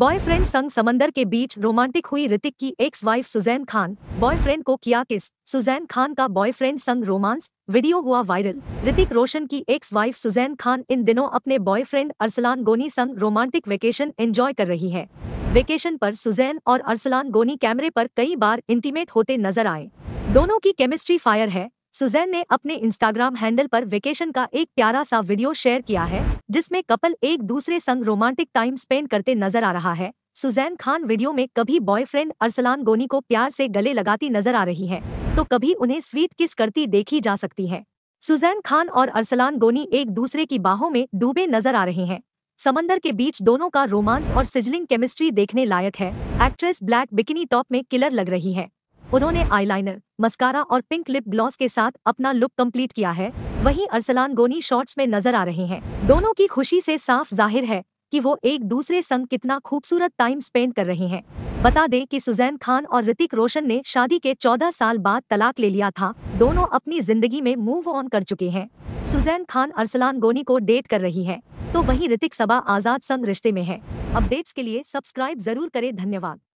boyfriend संग समंदर के बीच रोमांटिक हुई ऋतिक की ex wife Sussanne Khan boyfriend को किया किस सुजैन खान का बॉयफ्रेंड संग रोमांस वीडियो हुआ वायरल ऋतिक रोशन की एक्स वाइफ सुजैन खान इन दिनों अपने बॉयफ्रेंड अरसलान गोनी संग रोमांटिक वेकेशन एंजॉय कर रही है वेकेशन पर सुजैन और अरसलान गोनी कैमरे पर कई बार इंटीमेट होते नजर आए दोनों की केमिस्ट्री फायर है सुजैन ने अपने इंस्टाग्राम हैंडल पर वेकेशन का एक प्यारा सा वीडियो शेयर किया है जिसमें कपल एक दूसरे संग रोमांटिक टाइम स्पेंड करते नजर आ रहा है सुजैन खान वीडियो में कभी बॉयफ्रेंड अरसलान गोनी को प्यार से गले लगाती नजर आ रही है तो कभी उन्हें स्वीट किस करती देखी जा सकती है सुजैन खान और अरसलान गोनी एक दूसरे की बाहों में डूबे नजर आ रहे हैं समंदर के बीच दोनों का रोमांस और सिजलिंग केमिस्ट्री देखने लायक है एक्ट्रेस ब्लैक बिकिनी टॉप में किलर लग रही है उन्होंने आईलाइनर मस्कारा और पिंक लिप ग्लॉस के साथ अपना लुक कंप्लीट किया है वहीं अरसलान गोनी शॉर्ट्स में नजर आ रहे हैं दोनों की खुशी से साफ जाहिर है कि वो एक दूसरे संग कितना खूबसूरत टाइम स्पेंड कर रहे हैं बता दें कि सुजैन खान और ऋतिक रोशन ने शादी के 14 साल बाद तलाक ले लिया था दोनों अपनी जिंदगी में मूव ऑन कर चुके हैं सुजैन खान अरसलान गोनी को डेट कर रही है तो वही ऋतिक सबा आजाद संग रिश्ते में है अपडेट्स के लिए सब्सक्राइब जरूर करें धन्यवाद